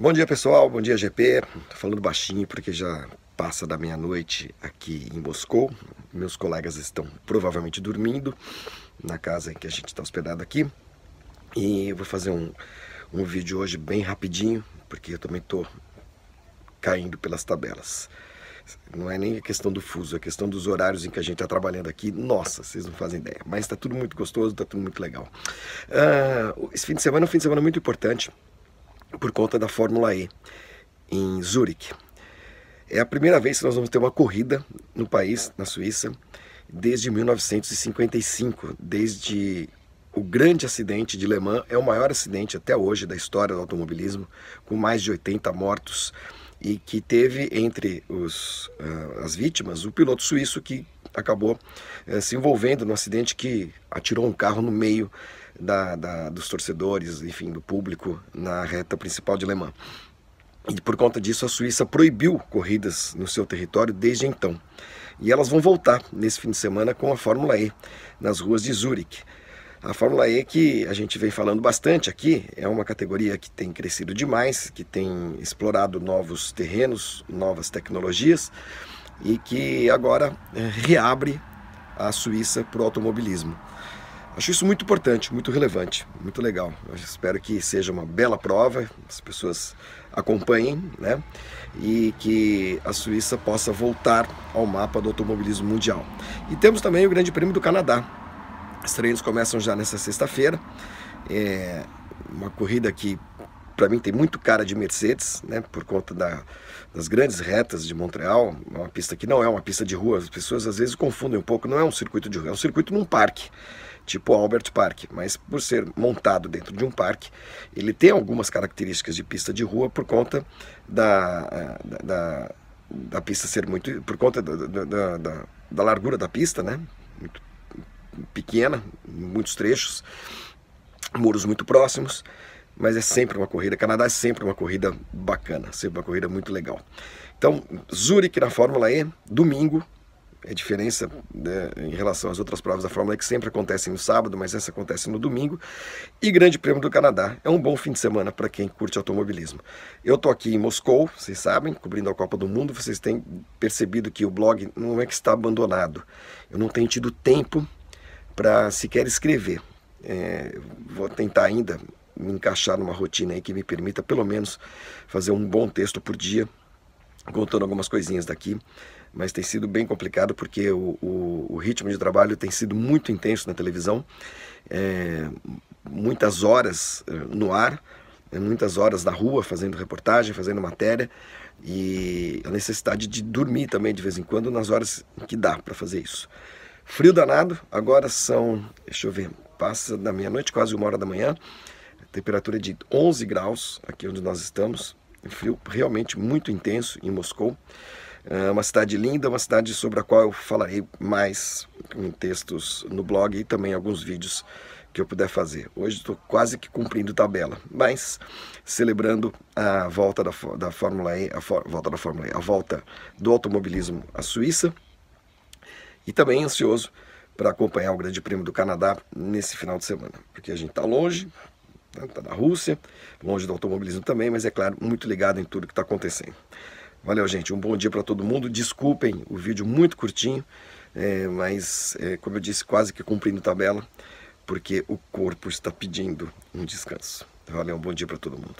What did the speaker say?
Bom dia pessoal, bom dia GP. Tô falando baixinho porque já passa da meia-noite aqui em Moscou. Meus colegas estão provavelmente dormindo na casa em que a gente está hospedado aqui. E eu vou fazer um, um vídeo hoje bem rapidinho, porque eu também tô caindo pelas tabelas. Não é nem a questão do fuso, é a questão dos horários em que a gente está trabalhando aqui. Nossa, vocês não fazem ideia. Mas está tudo muito gostoso, está tudo muito legal. Uh, esse fim de semana é um fim de semana muito importante por conta da Fórmula E em Zurique. É a primeira vez que nós vamos ter uma corrida no país, na Suíça, desde 1955, desde o grande acidente de Le Mans, é o maior acidente até hoje da história do automobilismo, com mais de 80 mortos e que teve entre os, uh, as vítimas o piloto suíço que acabou uh, se envolvendo no acidente que atirou um carro no meio da, da, dos torcedores, enfim, do público na reta principal de Le Mans. E por conta disso, a Suíça proibiu corridas no seu território desde então. E elas vão voltar nesse fim de semana com a Fórmula E nas ruas de Zurique. A Fórmula E que a gente vem falando bastante aqui é uma categoria que tem crescido demais, que tem explorado novos terrenos, novas tecnologias e que agora eh, reabre a Suíça para o automobilismo. Acho isso muito importante, muito relevante, muito legal. Eu espero que seja uma bela prova, as pessoas acompanhem, né? E que a Suíça possa voltar ao mapa do automobilismo mundial. E temos também o Grande Prêmio do Canadá. Os treinos começam já nessa sexta-feira. É uma corrida que para mim tem muito cara de Mercedes, né, por conta da, das grandes retas de Montreal, é uma pista que não é uma pista de rua, as pessoas às vezes confundem um pouco, não é um circuito de rua, é um circuito num parque tipo Albert Park, mas por ser montado dentro de um parque, ele tem algumas características de pista de rua por conta da, eh, da, da, da pista ser muito. por conta da, da, da largura da pista, né? Muito pequena, muitos trechos, muros muito próximos mas é sempre uma corrida. Canadá é sempre uma corrida bacana, sempre uma corrida muito legal. Então, Zurich na Fórmula E, domingo, é diferença né, em relação às outras provas da Fórmula que sempre acontecem no sábado, mas essa acontece no domingo. E Grande Prêmio do Canadá. É um bom fim de semana para quem curte automobilismo. Eu estou aqui em Moscou, vocês sabem, cobrindo a Copa do Mundo. Vocês têm percebido que o blog não é que está abandonado. Eu não tenho tido tempo para sequer escrever. É, vou tentar ainda me encaixar numa rotina aí que me permita pelo menos fazer um bom texto por dia, contando algumas coisinhas daqui mas tem sido bem complicado porque o, o, o ritmo de trabalho tem sido muito intenso na televisão, é, muitas horas é, no ar, é, muitas horas na rua fazendo reportagem, fazendo matéria e a necessidade de dormir também de vez em quando nas horas que dá para fazer isso. Frio danado, agora são, deixa eu ver, passa da meia-noite, quase uma hora da manhã, temperatura de 11 graus aqui onde nós estamos, frio realmente muito intenso em Moscou. É uma cidade linda, uma cidade sobre a qual eu falarei mais em textos no blog e também alguns vídeos que eu puder fazer. Hoje estou quase que cumprindo tabela, mas celebrando a volta da, da Fórmula E, a for, volta da Fórmula E, a volta do automobilismo à Suíça e também ansioso para acompanhar o Grande Prêmio do Canadá nesse final de semana, porque a gente está longe, está né, na Rússia, longe do automobilismo também, mas é claro, muito ligado em tudo que está acontecendo. Valeu, gente. Um bom dia para todo mundo. Desculpem o vídeo muito curtinho, é, mas, é, como eu disse, quase que cumprindo tabela, porque o corpo está pedindo um descanso. Valeu, um bom dia para todo mundo.